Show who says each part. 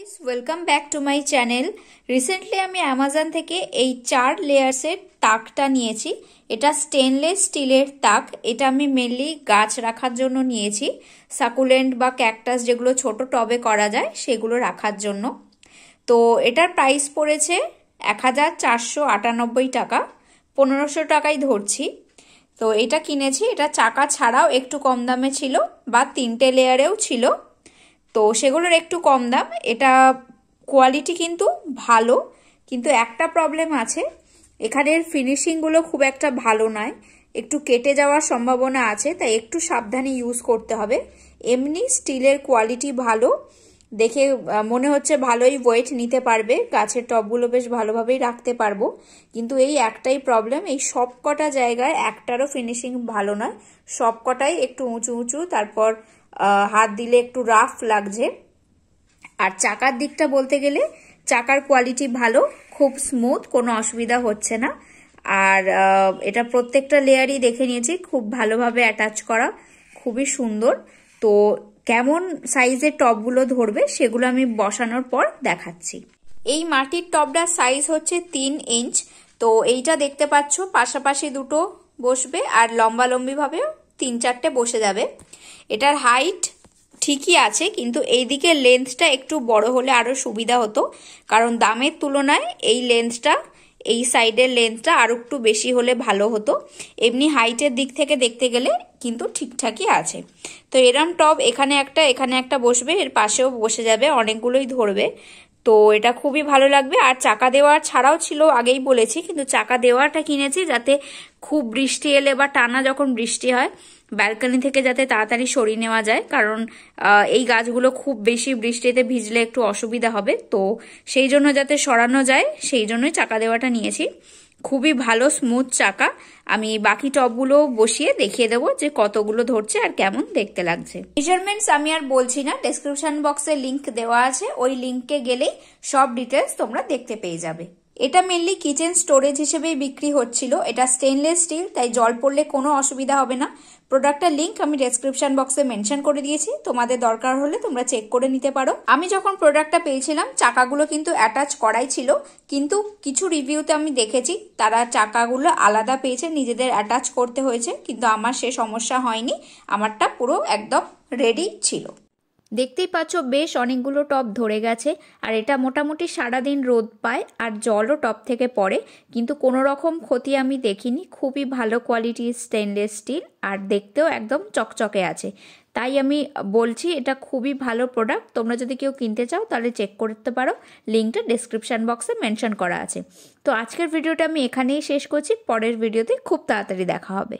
Speaker 1: guys welcome back to my channel recently আমি Amazon থেকে এই চার লেয়ার্সের তাকটা নিয়েছি এটা স্টেনলেস স্টিলের তাক এটা আমি মেনলি গাছ রাখার জন্য নিয়েছি সাকুলেন্ট বা ক্যাকটাস যেগুলো ছোট টবে করা যায় সেগুলো রাখার জন্য তো এটার প্রাইস পড়েছে এক টাকা পনেরোশো টাকাই ধরছি তো এটা কিনেছি এটা চাকা ছাড়াও একটু কম দামে ছিল বা তিনটে লেয়ারেও ছিল তো সেগুলোর একটু কম দাম এটা কোয়ালিটি কিন্তু ভালো কিন্তু একটা প্রবলেম আছে এখানের ফিনিশিংগুলো খুব একটা ভালো নয় একটু কেটে যাওয়ার সম্ভাবনা আছে তাই একটু সাবধানে ইউজ করতে হবে এমনি স্টিলের কোয়ালিটি ভালো দেখে মনে হচ্ছে ভালোই ওয়েট নিতে পারবে গাছের টবগুলো বেশ ভালোভাবেই রাখতে পারবো কিন্তু এই একটাই প্রবলেম এই সব কটা জায়গায় একটারও ফিনিশিং ভালো নয় সব কটাই একটু উঁচু উঁচু তারপর হাত দিলে একটু রাফ লাগছে আর চাকার দিকটা বলতে গেলে চাকার কোয়ালিটি ভালো খুব স্মুথ কোনো অসুবিধা হচ্ছে না আর এটা প্রত্যেকটা লেয়ারই দেখে নিয়েছি খুব ভালোভাবে অ্যাটাচ করা খুবই সুন্দর তো কেমন সাইজের টপগুলো ধরবে সেগুলো আমি বসানোর পর দেখাচ্ছি এই মাটির টপটার সাইজ হচ্ছে তিন ইঞ্চ তো এইটা দেখতে পাচ্ছ পাশাপাশি দুটো বসবে আর লম্বালম্বিভাবেও তিন চারটে বসে যাবে এটার হাইট ঠিকই আছে কিন্তু এই দিকের লেন্থটা একটু বড় হলে আরও সুবিধা হতো কারণ দামের তুলনায় এই লেন্থটা এই সাইডের লেন্থটা আর একটু বেশি হলে ভালো হতো এমনি হাইটের দিক থেকে দেখতে গেলে কিন্তু ঠিকঠাকই আছে তো এরম টব এখানে একটা এখানে একটা বসবে এর পাশেও বসে যাবে অনেকগুলোই ধরবে তো এটা খুবই ভালো লাগবে আর চাকা দেওয়া ছাড়াও ছিল আগেই বলেছি কিন্তু চাকা দেওয়াটা কিনেছি যাতে খুব বৃষ্টি এলে বা টানা যখন বৃষ্টি হয় ব্যালকনি থেকে যাতে তাড়াতাড়ি সরিয়ে নেওয়া যায় কারণ এই গাছগুলো খুব বেশি বৃষ্টিতে ভিজলে একটু অসুবিধা হবে তো সেই জন্য যাতে সরানো যায় সেই জন্যই চাকা দেওয়াটা নিয়েছি খুবই ভালো স্মুথ চাকা আমি বাকি টপগুলো বসিয়ে দেখিয়ে দেবো যে কতগুলো ধরছে আর কেমন দেখতে লাগছে মেজারমেন্টস আমি আর বলছি না ডেসক্রিপশন বক্সে লিংক দেওয়া আছে ওই লিংকে গেলেই সব ডিটেলস তোমরা দেখতে পেয়ে যাবে এটা মেনলি কিচেন স্টোরেজ হিসেবেই বিক্রি হচ্ছিল এটা স্টেনলেস স্টিল তাই জল পড়লে কোনো অসুবিধা হবে না প্রোডাক্টটার লিঙ্ক আমি ডেসক্রিপশন বক্সে মেনশন করে দিয়েছি তোমাদের দরকার হলে তোমরা চেক করে নিতে পারো আমি যখন প্রোডাক্টটা পেয়েছিলাম চাকাগুলো কিন্তু অ্যাটাচ করাই ছিল কিন্তু কিছু রিভিউতে আমি দেখেছি তারা চাকাগুলো আলাদা পেয়েছে নিজেদের অ্যাটাচ করতে হয়েছে কিন্তু আমার সে সমস্যা হয়নি আমারটা পুরো একদম রেডি ছিল দেখতেই পাচ্ছ বেশ অনেকগুলো টপ ধরে গেছে আর এটা মোটামুটি সারাদিন রোদ পায় আর জলও টপ থেকে পড়ে কিন্তু কোনো রকম ক্ষতি আমি দেখিনি খুবই ভালো কোয়ালিটির স্টেনলেস স্টিল আর দেখতেও একদম চকচকে আছে তাই আমি বলছি এটা খুবই ভালো প্রোডাক্ট তোমরা যদি কেউ কিনতে চাও তাহলে চেক করতে পারো লিঙ্কটা ডিসক্রিপশান বক্সে মেনশন করা আছে তো আজকের ভিডিওটা আমি এখানেই শেষ করছি পরের ভিডিওতে খুব তাড়াতাড়ি দেখা হবে